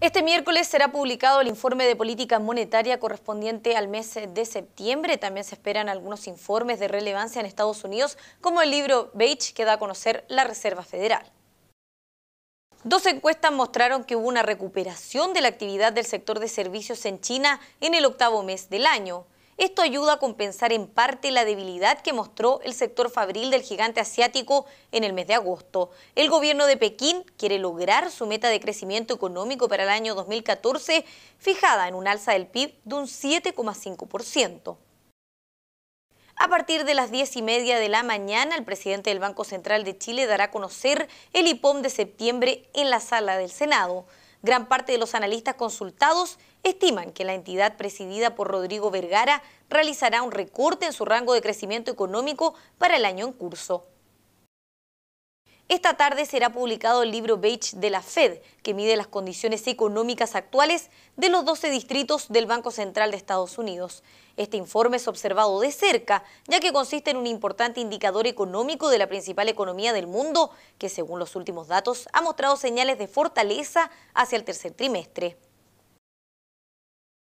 Este miércoles será publicado el informe de política monetaria correspondiente al mes de septiembre. También se esperan algunos informes de relevancia en Estados Unidos, como el libro Beige que da a conocer la Reserva Federal. Dos encuestas mostraron que hubo una recuperación de la actividad del sector de servicios en China en el octavo mes del año. Esto ayuda a compensar en parte la debilidad que mostró el sector fabril del gigante asiático en el mes de agosto. El gobierno de Pekín quiere lograr su meta de crecimiento económico para el año 2014, fijada en un alza del PIB de un 7,5%. A partir de las 10 y media de la mañana, el presidente del Banco Central de Chile dará a conocer el IPOM de septiembre en la sala del Senado. Gran parte de los analistas consultados estiman que la entidad presidida por Rodrigo Vergara realizará un recorte en su rango de crecimiento económico para el año en curso. Esta tarde será publicado el libro Beige de la Fed, que mide las condiciones económicas actuales de los 12 distritos del Banco Central de Estados Unidos. Este informe es observado de cerca, ya que consiste en un importante indicador económico de la principal economía del mundo, que según los últimos datos ha mostrado señales de fortaleza hacia el tercer trimestre.